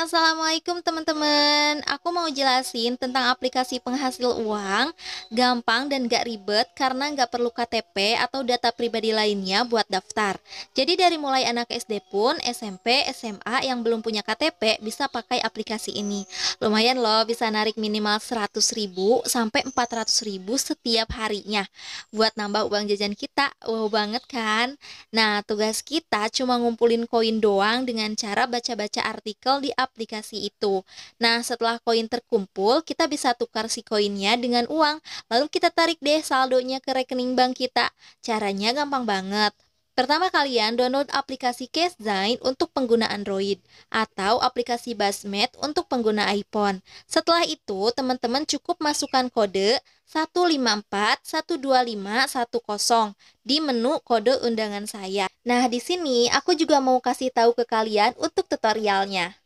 assalamualaikum teman-teman. Aku mau jelasin tentang aplikasi penghasil uang, gampang dan gak ribet karena gak perlu KTP atau data pribadi lainnya buat daftar. Jadi dari mulai anak SD pun, SMP, SMA yang belum punya KTP bisa pakai aplikasi ini. Lumayan loh, bisa narik minimal 100 ribu sampai 400 ribu setiap harinya. Buat nambah uang jajan kita, wow banget kan? Nah, tugas kita cuma ngumpulin koin doang dengan cara baca-baca artikel di aplikasi aplikasi itu. Nah, setelah koin terkumpul, kita bisa tukar si koinnya dengan uang, lalu kita tarik deh saldonya ke rekening bank kita. Caranya gampang banget. Pertama kalian download aplikasi CaseZine untuk pengguna Android atau aplikasi Basmed untuk pengguna iPhone. Setelah itu, teman-teman cukup masukkan kode 15412510 di menu kode undangan saya. Nah, di sini aku juga mau kasih tahu ke kalian untuk tutorialnya.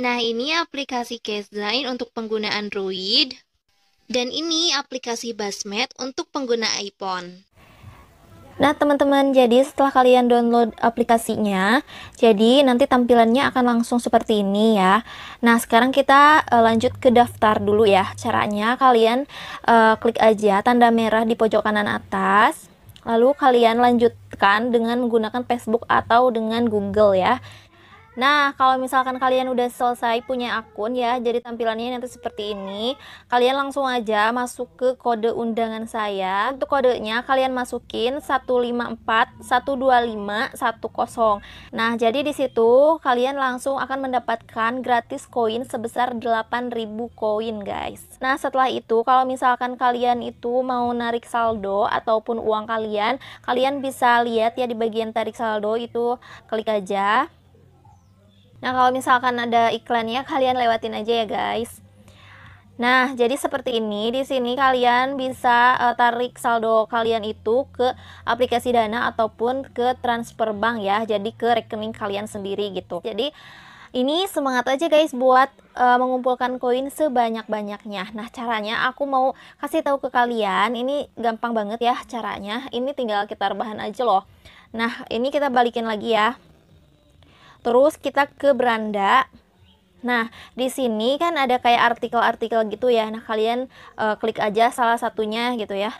Nah, ini aplikasi CaseLine untuk pengguna Android. Dan ini aplikasi Basmat untuk pengguna iPhone. Nah, teman-teman, jadi setelah kalian download aplikasinya, jadi nanti tampilannya akan langsung seperti ini ya. Nah, sekarang kita uh, lanjut ke daftar dulu ya. Caranya kalian uh, klik aja tanda merah di pojok kanan atas. Lalu kalian lanjutkan dengan menggunakan Facebook atau dengan Google ya. Nah, kalau misalkan kalian udah selesai punya akun ya, jadi tampilannya nanti seperti ini. Kalian langsung aja masuk ke kode undangan saya. Untuk kodenya kalian masukin 1541210. Nah, jadi di situ kalian langsung akan mendapatkan gratis koin sebesar 8000 koin, guys. Nah, setelah itu kalau misalkan kalian itu mau narik saldo ataupun uang kalian, kalian bisa lihat ya di bagian tarik saldo itu klik aja. Nah, kalau misalkan ada iklannya, kalian lewatin aja ya, guys. Nah, jadi seperti ini. Di sini kalian bisa uh, tarik saldo kalian itu ke aplikasi Dana ataupun ke transfer bank ya. Jadi ke rekening kalian sendiri gitu. Jadi ini semangat aja guys buat uh, mengumpulkan koin sebanyak-banyaknya. Nah, caranya aku mau kasih tahu ke kalian. Ini gampang banget ya caranya. Ini tinggal kita rebahan aja loh. Nah, ini kita balikin lagi ya. Terus kita ke beranda. Nah, di sini kan ada kayak artikel-artikel gitu ya. Nah, kalian e, klik aja salah satunya gitu ya.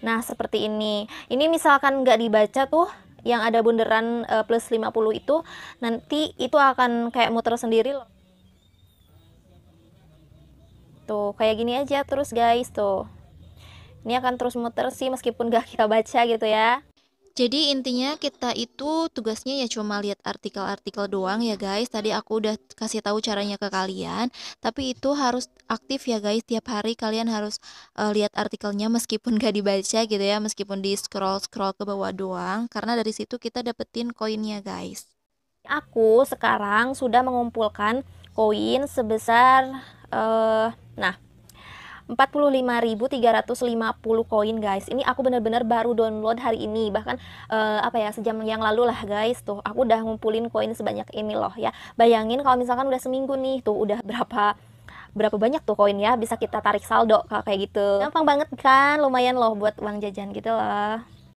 Nah, seperti ini. Ini misalkan nggak dibaca tuh yang ada bunderan e, plus 50 itu nanti itu akan kayak muter sendiri loh. Tuh, kayak gini aja terus guys tuh. Ini akan terus muter sih meskipun nggak kita baca gitu ya. Jadi intinya kita itu tugasnya ya cuma lihat artikel-artikel doang ya guys. Tadi aku udah kasih tahu caranya ke kalian, tapi itu harus aktif ya guys. Tiap hari kalian harus uh, lihat artikelnya meskipun gak dibaca gitu ya, meskipun di scroll-scroll ke bawah doang karena dari situ kita dapetin koinnya guys. Aku sekarang sudah mengumpulkan koin sebesar uh, nah 45.350 koin guys. Ini aku bener-bener baru download hari ini bahkan uh, apa ya sejam yang lalu lah guys tuh. Aku udah ngumpulin koin sebanyak ini loh ya. Bayangin kalau misalkan udah seminggu nih tuh udah berapa berapa banyak tuh koin ya bisa kita tarik saldo kalau kayak gitu gampang banget kan lumayan loh buat uang jajan gitu loh